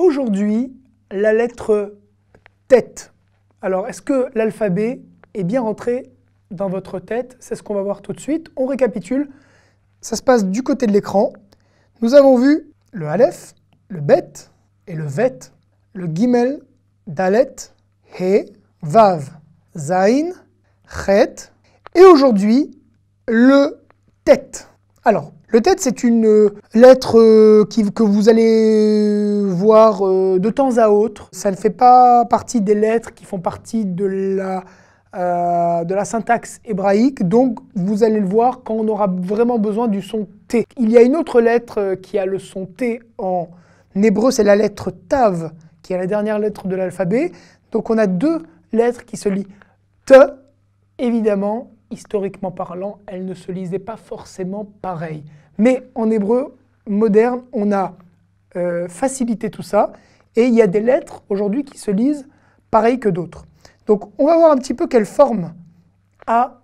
Aujourd'hui, la lettre tête. Alors, est-ce que l'alphabet est bien rentré dans votre tête C'est ce qu'on va voir tout de suite. On récapitule. Ça se passe du côté de l'écran. Nous avons vu le Aleph, le Bet et le Vet, le Gimel, Dalet, He, Vav, Zain, Chet, et aujourd'hui, le Tête. Alors, le TED, c'est une euh, lettre euh, que vous allez voir euh, de temps à autre. Ça ne fait pas partie des lettres qui font partie de la, de la syntaxe hébraïque, donc vous allez le voir quand on aura vraiment besoin du son T. Il y a une autre lettre qui a le son T en hébreu, c'est la lettre Tav, qui est la dernière lettre de l'alphabet. Donc on a deux lettres qui se lient T, évidemment, historiquement parlant, elle ne se lisait pas forcément pareil. Mais en hébreu moderne, on a euh, facilité tout ça, et il y a des lettres aujourd'hui qui se lisent pareil que d'autres. Donc on va voir un petit peu quelle forme a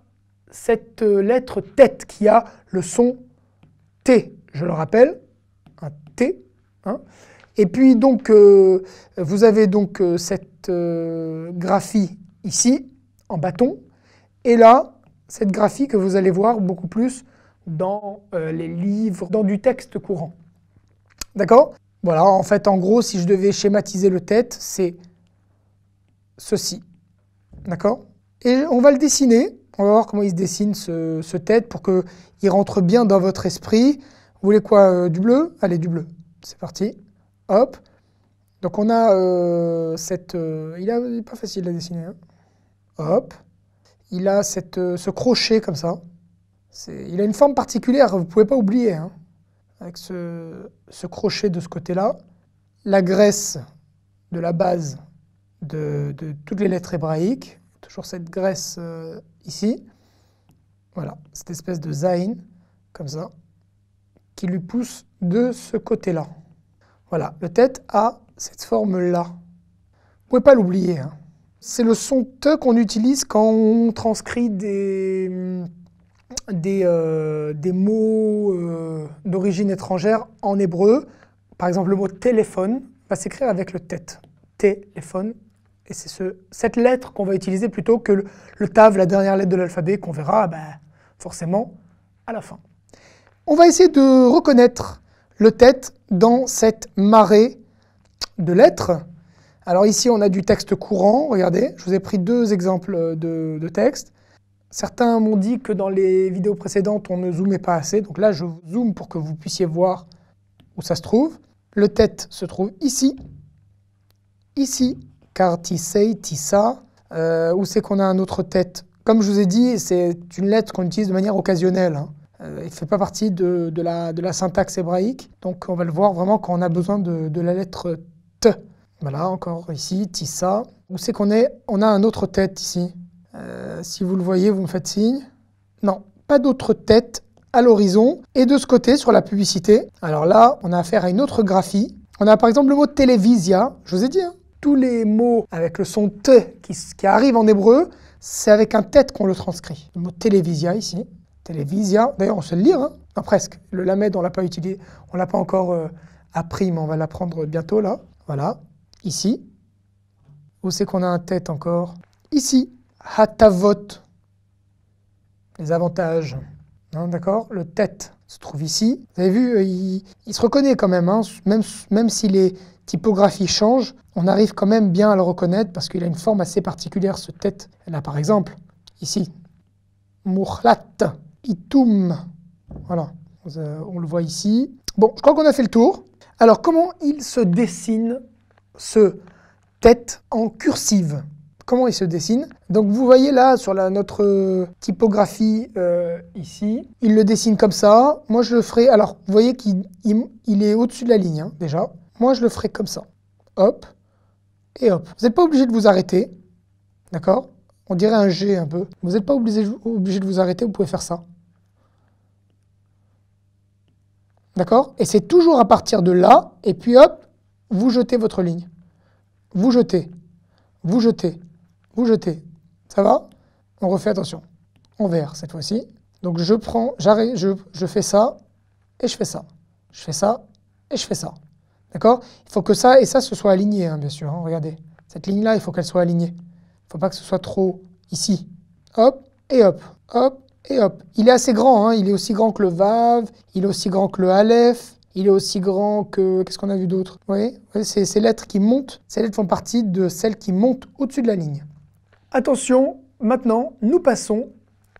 cette euh, lettre tête qui a le son T, je le rappelle, un T. Hein. Et puis donc euh, vous avez donc cette graphie ici en bâton, et là cette graphie que vous allez voir beaucoup plus dans euh, les livres, dans du texte courant. D'accord Voilà, en fait, en gros, si je devais schématiser le tête, c'est ceci. D'accord Et on va le dessiner. On va voir comment il se dessine ce, tête pour qu'il rentre bien dans votre esprit. Vous voulez quoi euh, Du bleu Allez, du bleu. C'est parti. Hop. Donc on a euh, cette... il n'est pas facile à dessiner. Hein. Hop il a euh, ce crochet comme ça. Il a une forme particulière, vous ne pouvez pas oublier. Hein. avec ce, crochet de ce côté-là, la graisse de la base de, toutes les lettres hébraïques, toujours cette graisse euh, ici, voilà, cette espèce de zayn comme ça, qui lui pousse de ce côté-là. Voilà, le tête a cette forme-là. Vous ne pouvez pas l'oublier. Hein. C'est le son t » qu'on utilise quand on transcrit des, euh, mots euh, d'origine étrangère en hébreu. Par exemple, le mot téléphone va s'écrire avec le tête. Téléphone. Et c'est cette lettre qu'on va utiliser plutôt que le, tav, la dernière lettre de l'alphabet, qu'on verra ah bah, forcément à la fin. On va essayer de reconnaître le tête dans cette marée de lettres. Alors ici, on a du texte courant, regardez, je vous ai pris deux exemples euh, de, texte. Certains m'ont dit que dans les vidéos précédentes, on ne zoomait pas assez, donc là, je zoome pour que vous puissiez voir où ça se trouve. Le tête se trouve ici, ici, car tissei, tissa. Euh, où c'est qu'on a un autre tête Comme je vous ai dit, c'est une lettre qu'on utilise de manière occasionnelle. Hein. Euh, il ne fait pas partie de, la, syntaxe hébraïque, donc on va le voir vraiment quand on a besoin de la lettre T. Voilà, ben encore ici, Tissa. Où c'est qu'on est, on, a un autre tête ici. Euh, si vous le voyez, vous me faites signe. Non, pas d'autre tête à l'horizon. Et de ce côté, sur la publicité, alors là, on a affaire à une autre graphie. On a par exemple le mot télévisia. Je vous ai dit, hein. tous les mots avec le son T qui, arrive en hébreu, c'est avec un tête qu'on le transcrit. Le mot télévisia ici. Télévisia, d'ailleurs on sait le lire, hein. non, presque. Le lamed, on l'a pas utilisé, on l'a pas encore euh, appris, mais on va l'apprendre bientôt là. Voilà, Ici. Où c'est qu'on a un tête encore Ici. Hatavot. Les avantages. Hein, d'accord Le tête se trouve ici. Vous avez vu, euh, il, se reconnaît quand même. Hein. même, même si les typographies changent, on arrive quand même bien à le reconnaître parce qu'il a une forme assez particulière, ce tête. Là, par exemple, ici. Mouhlat. Itum. Voilà. Euh, on le voit ici. Bon, je crois qu'on a fait le tour. Alors, comment il se dessine ce tête en cursive. Comment il se dessine Donc vous voyez là sur la, notre euh, typographie euh, ici, il le dessine comme ça. Moi je le ferai, alors vous voyez qu'il il, est au-dessus de la ligne hein, déjà. Moi je le ferai comme ça. Hop et hop. Vous n'êtes pas obligé de vous arrêter, d'accord On dirait un G un peu. Vous n'êtes pas obligé, obligé de vous arrêter, vous pouvez faire ça. D'accord Et c'est toujours à partir de là, et puis hop, vous jetez votre ligne. Vous jetez. Vous jetez. Vous jetez. Ça va On refait attention. En vert cette fois-ci. Donc je prends, j'arrête, je, fais ça et je fais ça. Je fais ça et je fais ça. D'accord Il faut que ça et ça se soient alignés, hein, bien sûr. Hein. regardez. Cette ligne-là, il faut qu'elle soit alignée. Il ne faut pas que ce soit trop ici. Hop et hop. Hop et hop. Il est assez grand. Hein. il est aussi grand que le Vav. Il est aussi grand que le Aleph. Il est aussi grand que. Qu'est-ce qu'on a vu d'autre Oui, voyez ces, lettres qui montent, ces lettres font partie de celles qui montent au-dessus de la ligne. Attention, maintenant, nous passons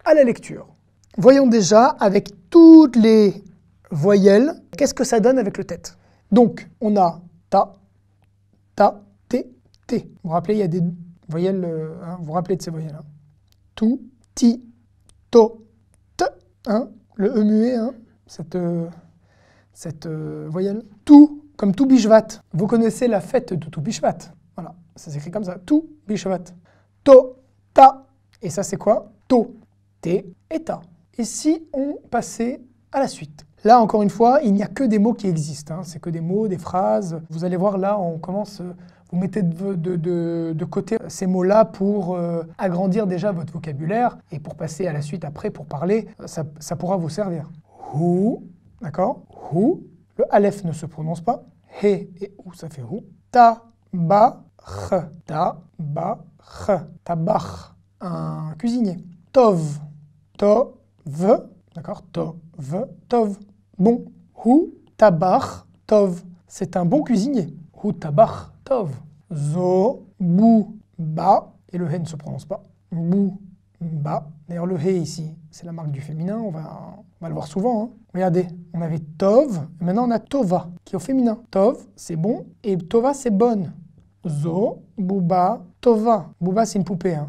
à la lecture. Voyons déjà avec toutes les voyelles, qu'est-ce que ça donne avec le tête. Donc, on a ta, ta, T, T. Vous vous rappelez, il y a des voyelles, euh, hein, vous vous rappelez de ces voyelles. là hein? Tout, ti, to, te. Hein? le E muet, hein, cette... Euh, cette euh, voyelle. Tout, comme tout Bishvat. Vous connaissez la fête de tout Bishvat. Voilà, ça s'écrit comme ça. Tout Bishvat. To, ta. Et ça, c'est quoi To, te et ta. Et si on passait à la suite Là, encore une fois, il n'y a que des mots qui existent. Hein. C'est que des mots, des phrases. Vous allez voir, là, on commence. Euh, vous mettez de, côté ces mots-là pour euh, agrandir déjà votre vocabulaire et pour passer à la suite après pour parler, ça, pourra vous servir. D'accord Hu, le aleph ne se prononce pas. He et ou, ça fait hu. Ta, ba, ch. Ta, ba, ch. Tabach, un cuisinier. Tov, TOV » D'accord TOV »« tov. Bon. Hu, tabach, tov. C'est un bon cuisinier. Hu, tabach, tov. Zo, bou, ba. Et le he ne se prononce pas. Bou, ba. D'ailleurs, le he ici, c'est la marque du féminin. On va, va le voir souvent. Hein. Regardez, on avait Tov, et maintenant on a Tova, qui est au féminin. Tov, c'est bon, et Tova, c'est bonne. Zo, Bouba, Tova. Bouba, c'est une poupée. Hein.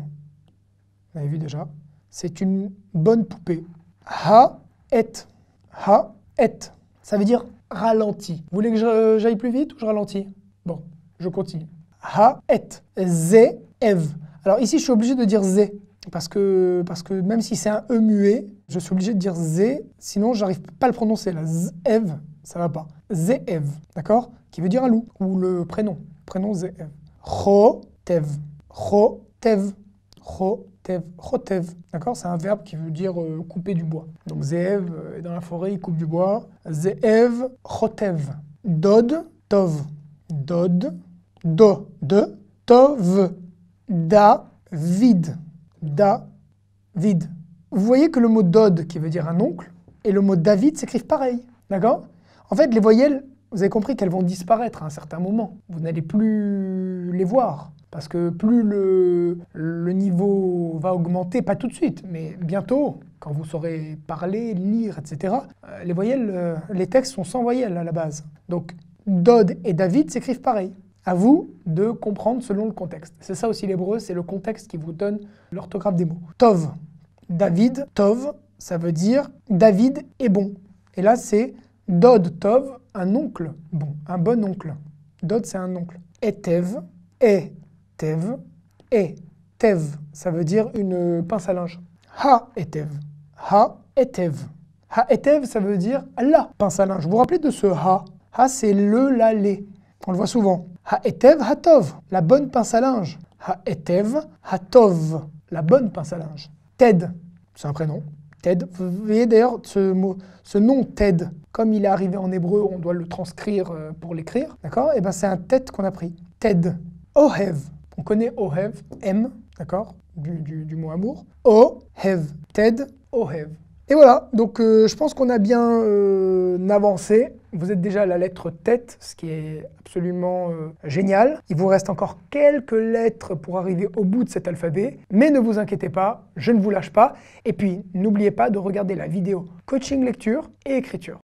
Vous avez vu déjà. C'est une bonne poupée. Ha, et. Ha, et. Ça veut dire ralenti. Vous voulez que euh, j'aille plus vite ou je ralentis Bon, je continue. Ha, et. Ze, ev. Alors ici, je suis obligé de dire ze. Parce que, que même si c'est un E muet, je suis obligé de dire Z, sinon j'arrive pas à le prononcer. La Zev, ça va pas. Zev, d'accord Qui veut dire un loup, ou le prénom. Prénom Zev. Chotev. Chotev. Chotev. Chotev. D'accord C'est un verbe qui veut dire euh, couper du bois. Donc Zev euh, est dans la forêt, il coupe du bois. Zev, Chotev. Dod, Tov. Dod, Do, De, Tov, Da, Vide. David. Vous voyez que le mot Dod, qui veut dire un oncle, et le mot David s'écrivent pareil. D'accord En fait, les voyelles, vous avez compris qu'elles vont disparaître à un certain moment. Vous n'allez plus les voir. Parce que plus le, niveau va augmenter, pas tout de suite, mais bientôt, quand vous saurez parler, lire, etc., euh, les voyelles, euh, les textes sont sans voyelles à la base. Donc, Dod et David s'écrivent pareil. À vous de comprendre selon le contexte. C'est ça aussi l'hébreu, c'est le contexte qui vous donne l'orthographe des mots. Tov, David, Tov, ça veut dire David est bon. Et là, c'est Dod Tov, un oncle bon, un bon oncle. Dod, c'est un oncle. et Etev, et Etev, ça veut dire une pince à linge. Ha Etev, Ha Etev. Ha ça veut dire la pince à linge. Vous vous rappelez de ce Ha Ha, c'est le, la, les. On le voit souvent ha Ha'etev hatov, la bonne pince à linge. Ha'etev hatov, la bonne pince à linge. Ted, c'est un prénom. Ted, vous voyez d'ailleurs ce, ce nom Ted, comme il est arrivé en hébreu, on doit le transcrire euh, pour l'écrire, d'accord Et eh ben c'est un tête qu'on a pris. Ted. Ohev, on connaît Ohev, M, d'accord du, du, mot amour. Ohev, Ted, Ohev. Et voilà, donc euh, je pense qu'on a bien euh, avancé. Vous êtes déjà à la lettre tête, ce qui est absolument euh, génial. Il vous reste encore quelques lettres pour arriver au bout de cet alphabet, mais ne vous inquiétez pas, je ne vous lâche pas. Et puis, n'oubliez pas de regarder la vidéo coaching lecture et écriture.